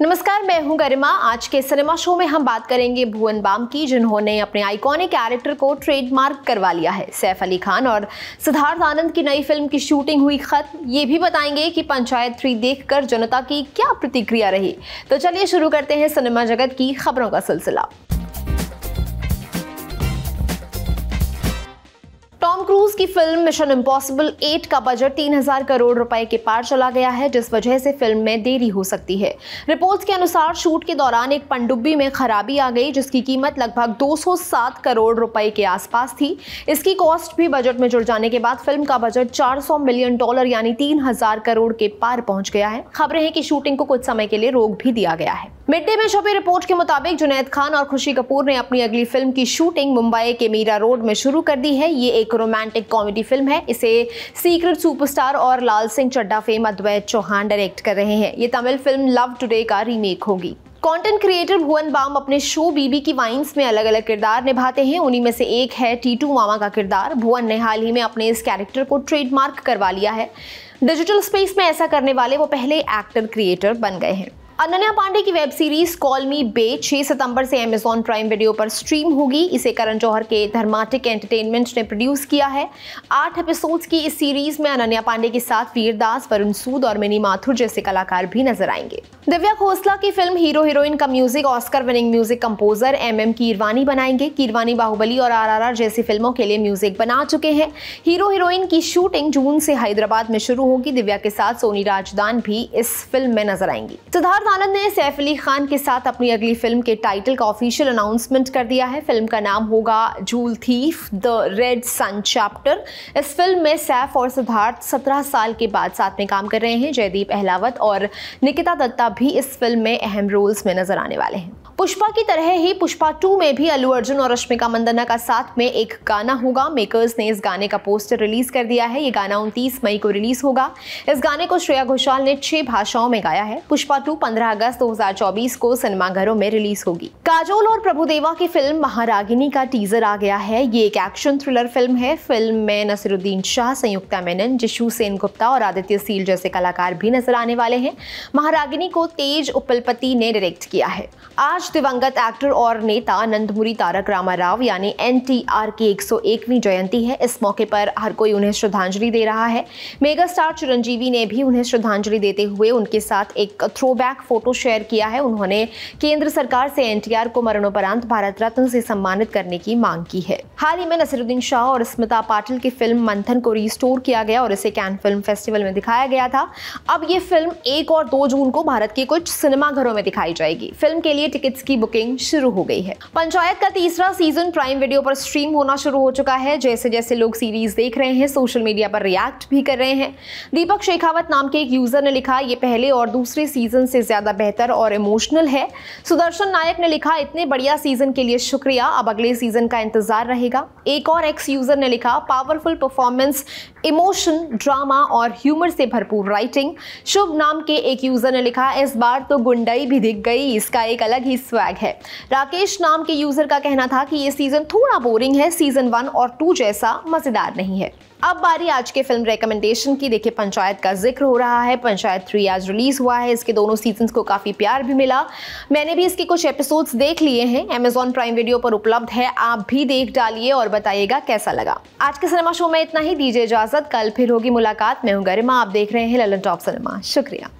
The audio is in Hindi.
नमस्कार मैं हूं गरिमा आज के सिनेमा शो में हम बात करेंगे भुवन बाम की जिन्होंने अपने आइकॉनिक कैरेक्टर को ट्रेडमार्क करवा लिया है सैफ अली खान और सिद्धार्थ आनंद की नई फिल्म की शूटिंग हुई खत्म ये भी बताएंगे कि पंचायत थ्री देखकर जनता की क्या प्रतिक्रिया रही तो चलिए शुरू करते हैं सिनेमा जगत की खबरों का सिलसिला क्रूज की फिल्म मिशन इम्पॉसिबल 8 का बजट 3000 करोड़ रुपए के पार चला गया है जिस वजह से फिल्म में देरी हो सकती है रिपोर्ट्स के अनुसार शूट के दौरान एक पनडुब्बी में खराबी आ गई जिसकी कीमत लगभग 207 करोड़ रुपए के आसपास थी इसकी कॉस्ट भी बजट में जुड़ जाने के बाद फिल्म का बजट चार मिलियन डॉलर यानी तीन करोड़ के पार पहुंच गया है खबरें हैं कि शूटिंग को कुछ समय के लिए रोक भी दिया गया है मिड डे में छपी रिपोर्ट के मुताबिक जुनैद खान और खुशी कपूर ने अपनी अगली फिल्म की शूटिंग मुंबई के मीरा रोड में शुरू कर दी है ये एक रोमांटिक कॉमेडी फिल्म है इसे सीक्रेट सुपरस्टार और लाल सिंह चड्डा फेम अद्वैत चौहान डायरेक्ट कर रहे हैं ये तमिल फिल्म लव टुडे का रीमेक होगी कंटेंट क्रिएटर भुवन बाम अपने शो बीबी की वाइन्स में अलग अलग किरदार निभाते हैं उन्हीं में से एक है टीटू मामा का किरदार भुवन ने हाल ही में अपने इस कैरेक्टर को ट्रेडमार्क करवा लिया है डिजिटल स्पेस में ऐसा करने वाले वो पहले एक्टर क्रिएटर बन गए हैं अनन्या पांडे की web series call me bae 6 सितंबर से अमेजॉन प्राइम वीडियो पर स्ट्रीम होगी इसे करण जौहर के धर्माटिक एंटरटेनमेंट ने प्रोड्यूस किया है आठ एपिसोड्स की इस सीरीज में अनन्या पांडे के साथ वीरदास वरुण सूद और मिनी माथुर जैसे कलाकार भी नजर आएंगे दिव्या खोसला की फिल्म हीरो हीरोइन का music Oscar winning music composer M M Keeravani बनाएंगे कीरवानी बाहुबली और आर आर आर जैसी फिल्मों के लिए म्यूजिक बना चुके हैं हीरो हीरोइन की शूटिंग जून से हैदराबाद में शुरू होगी दिव्या के साथ सोनी राजदान भी इस फिल्म में नजर आएंगी सिद्धार्थ सिद्धार्थ आनंद ने सैफ अली खान के साथ अपनी अगली फिल्म के टाइटल का ऑफिशियल अनाउंसमेंट कर दिया है फिल्म का नाम होगा jewel thief the red sun chapter इस फिल्म में सैफ और सिद्धार्थ सत्रह साल के बाद साथ में काम कर रहे हैं जयदीप अहलावत और निकिता दत्ता भी इस फिल्म में अहम रोल्स में नजर आने वाले हैं पुष्पा की तरह ही पुष्पा टू में भी अल्लू अर्जुन और रश्मिका मंदना का साथ में एक गाना होगा मेकर्स ने इस गाने का पोस्टर रिलीज कर दिया है ये गाना उनतीस मई को रिलीज होगा इस गाने को श्रेया घोषाल ने छह भाषाओं में गाया है पुष्पा टू पंद्रह अगस्त दो को सिनेमाघरों में रिलीज होगी काजोल और प्रभुदेवा की फिल्म महारागिनी का टीजर आ गया है ये एक एक्शन थ्रिलर फिल्म है फिल्म में नसीरुद्दीन शाह संयुक्ता मेनन जिशु सेन गुप्ता और आदित्य सील जैसे कलाकार भी नजर आने वाले हैं महारागिनी को तेज उपलपति ने डायरेक्ट किया है आज आज दिवंगत एक्टर और नेता नंदमुरी तारक रामा राव यानी एन की 101वीं जयंती है इस मौके पर हर कोई उन्हें श्रद्धांजलि दे रहा है मेगा स्टार चिरंजीवी ने भी उन्हें श्रद्धांजलि देते हुए उनके साथ एक थ्रोबैक फोटो शेयर किया है उन्होंने केंद्र सरकार से एनटीआर को मरणोपरांत भारत रत्न से सम्मानित करने की मांग की है हाल ही में नसरुद्दीन शाह और स्मिता पाटिल की फिल्म मंथन को रिस्टोर किया गया और इसे कैन फिल्म फेस्टिवल में दिखाया गया था अब ये फिल्म एक और दो जून को भारत के कुछ सिनेमाघरों में दिखाई जाएगी फिल्म के लिए टिकट टिकट्स की बुकिंग शुरू हो गई है पंचायत का तीसरा सीजन प्राइम वीडियो पर स्ट्रीम होना शुरू हो चुका है जैसे जैसे लोग सीरीज देख रहे हैं सोशल मीडिया पर रिएक्ट भी कर रहे हैं दीपक शेखावत नाम के एक यूजर ने लिखा ये पहले और दूसरे सीजन से ज्यादा बेहतर और इमोशनल है सुदर्शन नायक ने लिखा इतने बढ़िया सीजन के लिए शुक्रिया अब अगले सीजन का इंतजार रहेगा एक और एक्स यूजर ने लिखा पावरफुल परफॉर्मेंस इमोशन ड्रामा और ह्यूमर से भरपूर राइटिंग शुभ नाम के एक यूजर ने लिखा इस बार तो गुंडाई भी दिख गई इसका एक अलग ही स्वैग है राकेश नाम के यूजर का कहना था कि ये सीजन थोड़ा बोरिंग है सीजन वन और टू जैसा मजेदार नहीं है अब बारी आज के फिल्म रिकमेंडेशन की देखिए पंचायत का जिक्र हो रहा है पंचायत थ्री आज रिलीज हुआ है इसके दोनों सीजन को काफ़ी प्यार भी मिला मैंने भी इसके कुछ एपिसोड्स देख लिए हैं अमेजॉन प्राइम वीडियो पर उपलब्ध है आप भी देख डालिए और बताइएगा कैसा लगा आज के सिनेमा शो में इतना ही दीजिए इजाजत कल फिर होगी मुलाकात मैं हूँ गरिमा आप देख रहे हैं ललन टॉप सिनेमा शुक्रिया